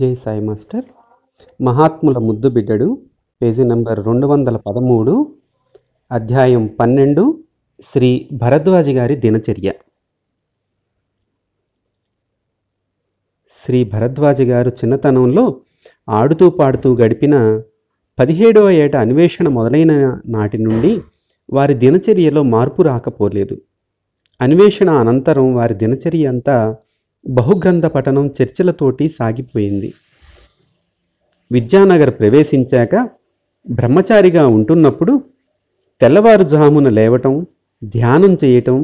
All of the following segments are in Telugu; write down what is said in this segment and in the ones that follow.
జై సాయి మాస్టర్ మహాత్ముల ముద్దు బిడ్డడు పేజీ నంబర్ రెండు వందల పదమూడు అధ్యాయం పన్నెండు శ్రీ భరద్వాజి గారి దినచర్య శ్రీ భరద్వాజి గారు చిన్నతనంలో ఆడుతూ పాడుతూ గడిపిన పదిహేడవ ఏట అన్వేషణ మొదలైన నాటి నుండి వారి దినచర్యలో మార్పు రాకపోలేదు అన్వేషణ అనంతరం వారి దినచర్య అంతా బహుగ్రంథ పఠనం చర్చలతోటి సాగిపోయింది విద్యానగర్ ప్రవేశించాక బ్రహ్మచారిగా ఉంటున్నప్పుడు తెల్లవారుజామున లేవటం ధ్యానం చేయటం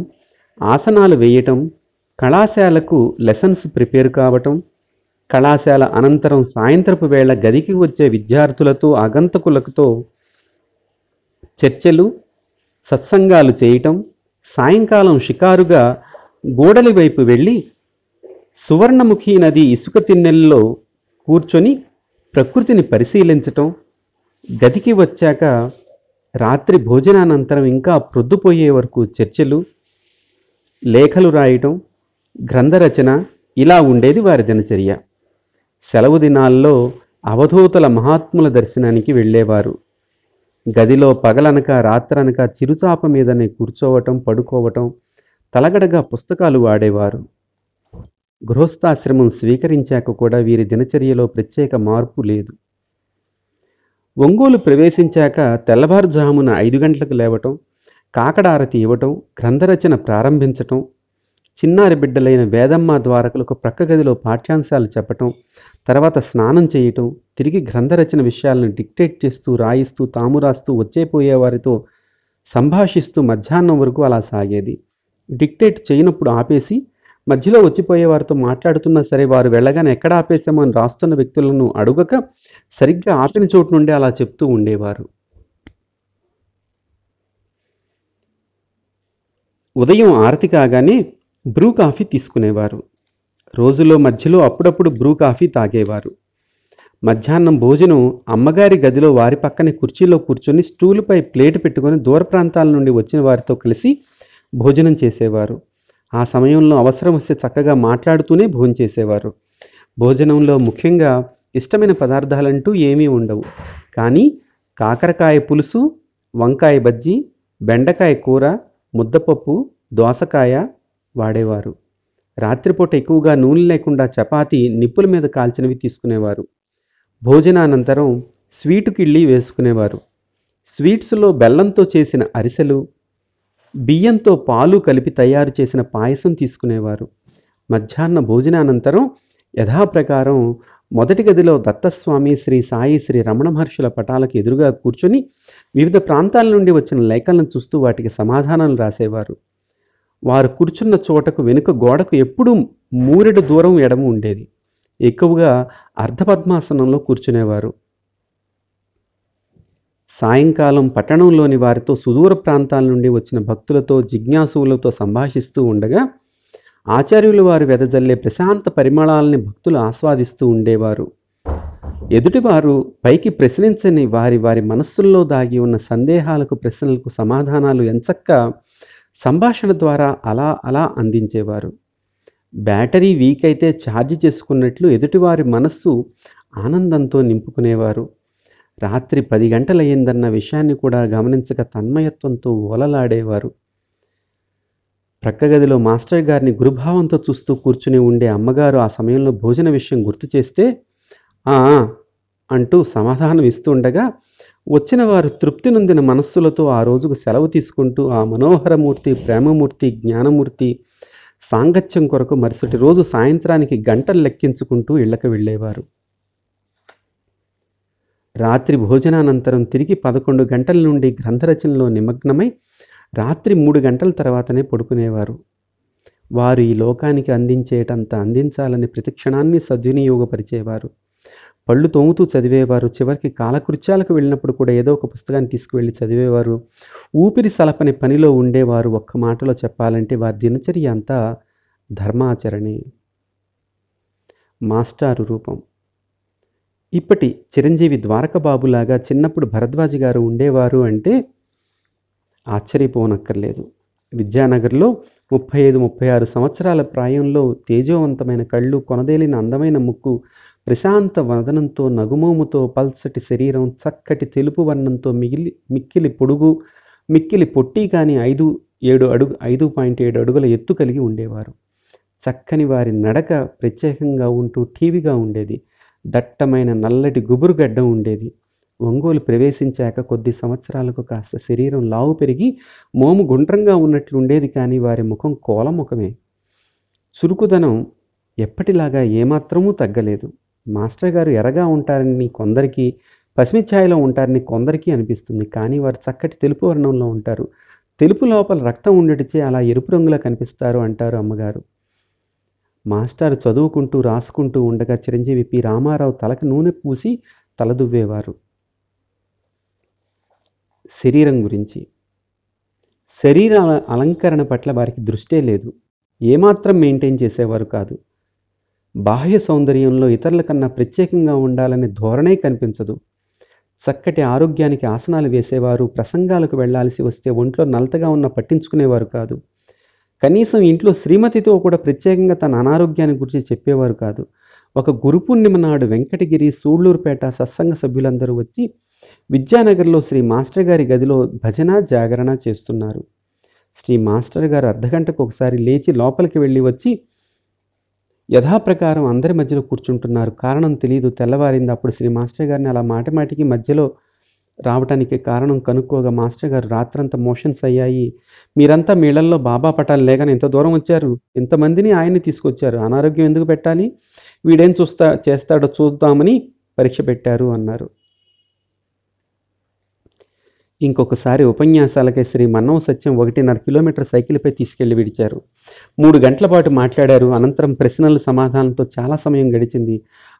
ఆసనాలు వేయటం కళాశాలకు లెసన్స్ ప్రిపేర్ కావటం కళాశాల అనంతరం సాయంత్రపు వేళ గదికి వచ్చే విద్యార్థులతో ఆగంతకులతో చర్చలు సత్సంగాలు చేయటం సాయంకాలం షికారుగా గోడలి వైపు వెళ్ళి సువర్ణముఖి నది ఇసుక తిన్నెల్లో కూర్చొని ప్రకృతిని పరిశీలించటం గదికి వచ్చాక రాత్రి భోజనానంతరం ఇంకా ప్రొద్దుపోయే వరకు చర్చలు లేఖలు రాయటం గ్రంథరచన ఇలా ఉండేది వారి దినచర్య సెలవు దినాల్లో అవధూతల మహాత్ముల దర్శనానికి వెళ్ళేవారు గదిలో పగలనక రాత్రనక చిరుచాప మీదనే కూర్చోవటం పడుకోవటం తలగడగా పుస్తకాలు వాడేవారు గృహస్థాశ్రమం స్వీకరించాక కూడా వీరి దినచర్యలో ప్రత్యేక మార్పు లేదు ఒంగోలు ప్రవేశించాక తెల్లవారుజామున ఐదు గంటలకు లేవటం కాకడారతి ఇవ్వటం గ్రంథరచన ప్రారంభించటం చిన్నారి బిడ్డలైన వేదమ్మ ద్వారకులకు ప్రక్క గదిలో పాఠ్యాంశాలు చెప్పటం తర్వాత స్నానం చేయటం తిరిగి గ్రంథరచన విషయాలను డిక్టేట్ చేస్తూ రాయిస్తూ తాము రాస్తూ వచ్చేపోయేవారితో సంభాషిస్తూ మధ్యాహ్నం వరకు అలా సాగేది డిక్టేట్ చేయనప్పుడు ఆపేసి మధ్యలో వచ్చిపోయే వారితో మాట్లాడుతున్నా సరే వారు వెళ్ళగానే ఎక్కడ ఆపేశామని రాస్తున్న వ్యక్తులను అడుగక సరిగ్గా ఆపిన చోటు నుండి అలా చెప్తూ ఉండేవారు ఉదయం ఆరతి కాగానే బ్రూ కాఫీ తీసుకునేవారు రోజులో మధ్యలో అప్పుడప్పుడు బ్రూ కాఫీ తాగేవారు మధ్యాహ్నం భోజనం అమ్మగారి గదిలో వారి పక్కనే కుర్చీలో కూర్చొని స్టూలుపై ప్లేట్ పెట్టుకొని దూర ప్రాంతాల నుండి వచ్చిన వారితో కలిసి భోజనం చేసేవారు ఆ సమయంలో అవసరం వస్తే చక్కగా మాట్లాడుతూనే భోంచేసేవారు భోజనంలో ముఖ్యంగా ఇష్టమైన పదార్థాలంటూ ఏమీ ఉండవు కానీ కాకరకాయ పులుసు వంకాయ బజ్జీ బెండకాయ కూర ముద్దపప్పు దోసకాయ వాడేవారు రాత్రిపూట ఎక్కువగా నూనె లేకుండా చపాతి నిప్పుల మీద కాల్చినవి తీసుకునేవారు భోజనానంతరం స్వీటుకిళ్ళి వేసుకునేవారు స్వీట్స్లో బెల్లంతో చేసిన అరిసెలు బియ్యంతో పాలు కలిపి తయారు చేసిన పాయసం తీసుకునేవారు మధ్యాహ్న భోజనానంతరం యథాప్రకారం మొదటి గదిలో దత్తస్వామి శ్రీ సాయి శ్రీ రమణ మహర్షుల పటాలకు ఎదురుగా కూర్చొని వివిధ ప్రాంతాల నుండి వచ్చిన లేఖలను చూస్తూ వాటికి సమాధానాలు రాసేవారు వారు కూర్చున్న చోటకు వెనుక గోడకు ఎప్పుడూ మూరెడు దూరం ఎడము ఉండేది ఎక్కువగా అర్ధపద్మాసనంలో కూర్చునేవారు సాయంకాలం పట్టణంలోని వారితో సుదూర ప్రాంతాల నుండి వచ్చిన భక్తులతో జిజ్ఞాసువులతో సంభాషిస్తూ ఉండగా ఆచార్యులు వారు వెదజల్లే ప్రశాంత పరిమళాలని భక్తులు ఆస్వాదిస్తూ ఉండేవారు ఎదుటివారు పైకి ప్రశ్నించని వారి వారి మనస్సుల్లో దాగి ఉన్న సందేహాలకు ప్రశ్నలకు సమాధానాలు ఎంచక్క సంభాషణ ద్వారా అలా అలా అందించేవారు బ్యాటరీ వీక్ అయితే ఛార్జ్ చేసుకున్నట్లు ఎదుటివారి మనస్సు ఆనందంతో నింపుకునేవారు రాత్రి పది గంటలయ్యిందన్న విషయాన్ని కూడా గమనించక తన్మయత్వంతో ఓలలాడేవారు ప్రక్క గదిలో మాస్టర్ గారిని గురుభావంతో చూస్తూ కూర్చుని ఉండే అమ్మగారు ఆ సమయంలో భోజన విషయం గుర్తు చేస్తే అంటూ సమాధానం ఇస్తూ ఉండగా వచ్చిన వారు తృప్తి నొందిన మనస్సులతో ఆ రోజుకు సెలవు తీసుకుంటూ ఆ మనోహరమూర్తి ప్రేమమూర్తి జ్ఞానమూర్తి సాంగత్యం కొరకు మరుసటి రోజు సాయంత్రానికి గంటలు లెక్కించుకుంటూ ఇళ్ళకు వెళ్ళేవారు రాత్రి భోజనానంతరం తిరిగి పదకొండు గంటల నుండి గ్రంథరచనలో నిమగ్నమై రాత్రి మూడు గంటల తర్వాతనే పడుకునేవారు వారు ఈ లోకానికి అందించేటంత అందించాలని ప్రతిక్షణాన్ని సద్వినియోగపరిచేవారు పళ్ళు తోముతూ చదివేవారు చివరికి కాలకృత్యాలకు వెళ్ళినప్పుడు కూడా ఏదో ఒక పుస్తకాన్ని తీసుకువెళ్ళి చదివేవారు ఊపిరి సలపని పనిలో ఉండేవారు ఒక్క మాటలో చెప్పాలంటే వారి దినచర్య అంతా ధర్మాచరణే మాస్టారు రూపం ఇప్పటి చిరంజీవి ద్వారకబాబులాగా చిన్నప్పుడు భరద్వాజి గారు ఉండేవారు అంటే ఆశ్చర్యపోనక్కర్లేదు విద్యానగర్లో ముప్పై ఐదు ముప్పై ఆరు సంవత్సరాల ప్రాయంలో తేజోవంతమైన కళ్ళు కొనదేలిన అందమైన ముక్కు ప్రశాంత వదనంతో నగుమోముతో పల్సటి శరీరం చక్కటి తెలుపు వర్ణంతో మిగిలి మిక్కిలి పొడుగు మిక్కిలి పొట్టి కానీ ఐదు ఏడు అడుగు ఐదు పాయింట్ ఏడు అడుగుల ఎత్తు కలిగి ఉండేవారు చక్కని వారి నడక ప్రత్యేకంగా ఉంటూ టీవీగా ఉండేది దట్టమైన నల్లటి గుబురుగడ్డ ఉండేది ఒంగోలు ప్రవేశించాక కొద్ది సంవత్సరాలకు కాస్త శరీరం లావు పెరిగి మోము గుండ్రంగా ఉన్నట్లు ఉండేది కానీ వారి ముఖం కోలముఖమే చురుకుదనం ఎప్పటిలాగా ఏమాత్రమూ తగ్గలేదు మాస్టర్ గారు ఎరగా ఉంటారని కొందరికి పసిమిఛాయిలో ఉంటారని కొందరికి అనిపిస్తుంది కానీ వారు చక్కటి తెలుపు వర్ణంలో ఉంటారు తెలుపు లోపల రక్తం ఉండటిచే అలా ఎరుపు రంగులో కనిపిస్తారు అంటారు అమ్మగారు మాస్టర్ చదువుకుంటూ రాసుకుంటూ ఉండగా చిరంజీవి పి రామారావు తలకు నూనె పూసి తలదువ్వేవారు శరీరం గురించి శరీర అలంకరణ పట్ల వారికి దృష్టే లేదు ఏమాత్రం మెయింటైన్ చేసేవారు కాదు బాహ్య సౌందర్యంలో ఇతరుల కన్నా ప్రత్యేకంగా ఉండాలనే ధోరణే కనిపించదు చక్కటి ఆరోగ్యానికి ఆసనాలు వేసేవారు ప్రసంగాలకు వెళ్లాల్సి వస్తే ఒంట్లో నలతగా ఉన్న పట్టించుకునేవారు కాదు కనీసం ఇంట్లో శ్రీమతితో కూడా ప్రత్యేకంగా తన అనారోగ్యాన్ని గురించి చెప్పేవారు కాదు ఒక గురుపూర్ణిమ నాడు వెంకటగిరి సూళ్లూరుపేట సత్సంగ సభ్యులందరూ వచ్చి విద్యానగర్లో శ్రీ మాస్టర్ గారి గదిలో భజన జాగరణ చేస్తున్నారు శ్రీ మాస్టర్ గారు అర్ధగంటకు ఒకసారి లేచి లోపలికి వెళ్ళి వచ్చి యథాప్రకారం అందరి మధ్యలో కూర్చుంటున్నారు కారణం తెలియదు తెల్లవారింది అప్పుడు శ్రీ మాస్టర్ గారిని అలా మాటమాటికి మధ్యలో రావటానికి కారణం కనుక్కోగా మాస్టర్ గారు రాత్రంతా మోషన్స్ అయ్యాయి మీరంతా మీళ్ళల్లో బాబా పటాలు లేకని ఎంత దూరం వచ్చారు ఎంతమందిని ఆయన్ని తీసుకొచ్చారు అనారోగ్యం ఎందుకు పెట్టాలి వీడేం చూస్తా చేస్తాడో చూద్దామని పరీక్ష పెట్టారు అన్నారు ఇంకొకసారి ఉపన్యాసాలకై శ్రీ మన్నవ సత్యం ఒకటిన్నర కిలోమీటర్ సైకిల్పై తీసుకెళ్లి విడిచారు మూడు గంటల పాటు మాట్లాడారు అనంతరం ప్రశ్నల సమాధానంతో చాలా సమయం గడిచింది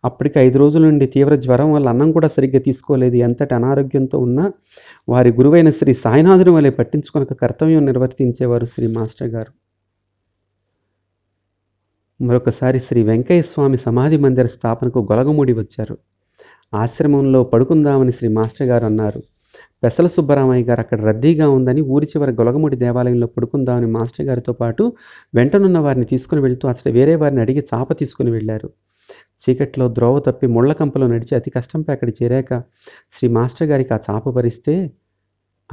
అప్పటికి ఐదు రోజుల నుండి తీవ్ర జ్వరం వల్ల అన్నం కూడా సరిగ్గా తీసుకోలేదు ఎంతటి అనారోగ్యంతో ఉన్నా వారి గురువైన శ్రీ సాయినాథుని వలె పట్టించుకొనక కర్తవ్యం నిర్వర్తించేవారు శ్రీ మాస్టర్ గారు మరొకసారి శ్రీ వెంకయ్య స్వామి సమాధి మందిర స్థాపనకు గొలగముడి వచ్చారు ఆశ్రమంలో పడుకుందామని శ్రీ మాస్టర్ గారు అన్నారు పెసల సుబ్బరామయ్య గారు అక్కడ రద్దీగా ఉందని ఊరి చివరి గొలగముడి దేవాలయంలో పడుకుందామని మాస్టర్ గారితో పాటు వెంటనున్న వారిని తీసుకుని వెళ్తూ అసలు వేరే వారిని అడిగి చాప తీసుకుని వెళ్ళారు చీకట్లో ద్రోవ తప్పి ముళ్ళకంపలో నడిచి అతి కష్టంపై అక్కడ చేరాక శ్రీ మాస్టర్ గారికి ఆ చాప భరిస్తే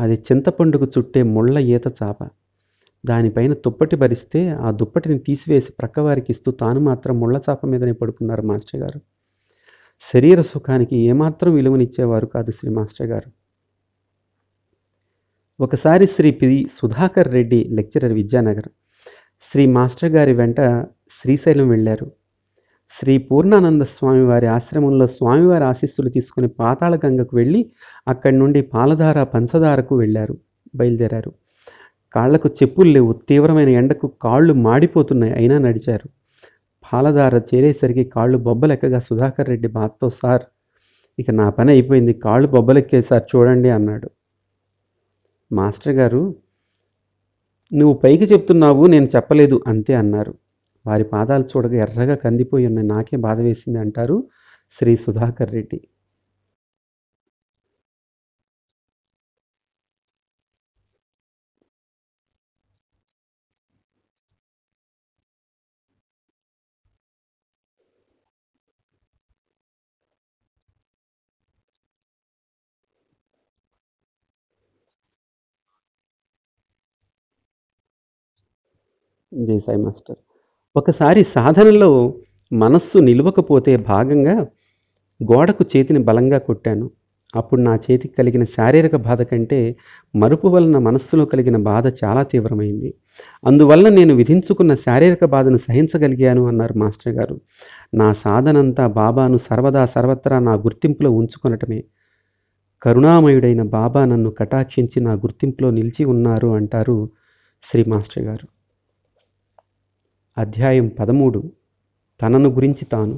అది చింతపండుకు చుట్టే ముళ్ళ ఈత చాప దానిపైన దుప్పటి భరిస్తే ఆ దుప్పటిని తీసివేసి ప్రక్కవారికి ఇస్తూ తాను మాత్రం ముళ్ళ చాప మీదనే పడుకున్నారు మాస్టర్ గారు శరీర సుఖానికి ఏమాత్రం విలువనిచ్చేవారు కాదు శ్రీ మాస్టర్ గారు ఒకసారి శ్రీ పి సుధాకర్ రెడ్డి లెక్చరర్ విద్యానగర్ శ్రీ మాస్టర్ గారి వెంట శ్రీశైలం వెళ్ళారు శ్రీ పూర్ణానంద స్వామి వారి ఆశ్రమంలో స్వామివారి ఆశీస్సులు తీసుకుని పాతాళగంగకు వెళ్ళి అక్కడి నుండి పాలధార పంచదారకు వెళ్ళారు బయలుదేరారు కాళ్లకు చెప్పులు లేవు తీవ్రమైన ఎండకు కాళ్ళు మాడిపోతున్నాయి అయినా నడిచారు పాలధార చేరేసరికి కాళ్ళు బొబ్బలెక్కగా సుధాకర్ రెడ్డి బాత్తో సార్ ఇక నా పని అయిపోయింది కాళ్ళు బొబ్బలెక్కే సార్ చూడండి అన్నాడు మాస్టర్ గారు నువ్వు పైకి చెప్తున్నావు నేను చెప్పలేదు అంతే అన్నారు వారి పాదాలు చూడగా ఎర్రగా కందిపోయి ఉన్న నాకే బాధ వేసింది అంటారు శ్రీ సుధాకర్ రెడ్డి జై సాయి మాస్టర్ ఒకసారి సాధనలో మనస్సు నిలవకపోతే భాగంగా గోడకు చేతిని బలంగా కొట్టాను అప్పుడు నా చేతికి కలిగిన శారీరక బాధ కంటే మరుపు వలన మనస్సులో కలిగిన బాధ చాలా తీవ్రమైంది అందువల్ల నేను విధించుకున్న శారీరక బాధను సహించగలిగాను అన్నారు మాస్టర్ గారు నా సాధనంతా బాబాను సర్వదా సర్వత్రా నా గుర్తింపులో ఉంచుకొనటమే కరుణామయుడైన బాబా నన్ను కటాక్షించి నా గుర్తింపులో నిలిచి ఉన్నారు అంటారు శ్రీ మాస్టర్ గారు అధ్యాయం పదమూడు తనను గురించి తాను